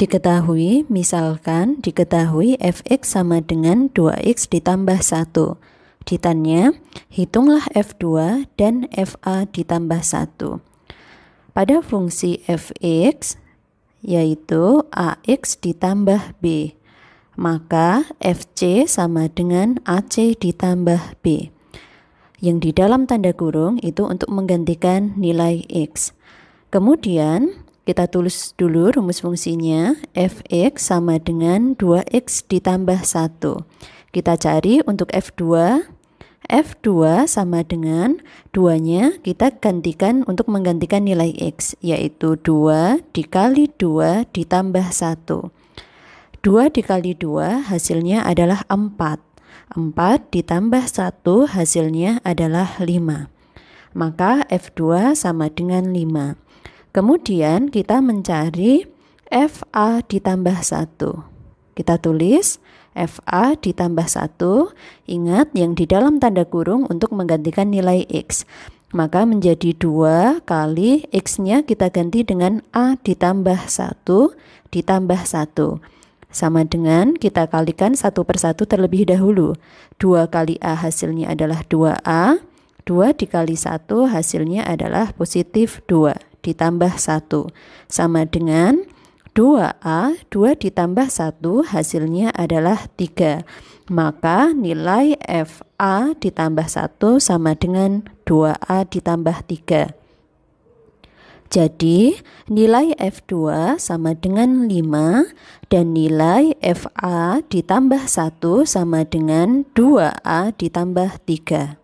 Diketahui, misalkan diketahui fx sama dengan 2x ditambah 1. Ditanya, hitunglah f2 dan fa ditambah 1. Pada fungsi fx, yaitu ax ditambah b, maka fc sama dengan ac ditambah b. Yang di dalam tanda kurung itu untuk menggantikan nilai x. Kemudian kita tulis dulu rumus fungsinya, fx sama dengan 2x ditambah 1. Kita cari untuk f2, F2 sama dengan 2-nya kita gantikan untuk menggantikan nilai X, yaitu 2 dikali 2 ditambah 1. 2 dikali 2 hasilnya adalah 4. 4 ditambah 1 hasilnya adalah 5. Maka F2 sama dengan 5. Kemudian kita mencari FA ditambah 1. Kita tulis FA ditambah 1, ingat yang di dalam tanda kurung untuk menggantikan nilai X. Maka menjadi 2 kali X-nya kita ganti dengan A ditambah 1 ditambah 1 sama dengan kita kalikan satu persatu terlebih dahulu. 2 kali A hasilnya adalah 2A, 2 dikali 1 hasilnya adalah positif 2 ditambah 1 sama dengan 2A, 2 ditambah 1 hasilnya adalah 3. Maka nilai FA ditambah 1 sama dengan 2A ditambah 3. Jadi, nilai F2 sama dengan 5 dan nilai FA ditambah 1 sama dengan 2A ditambah 3.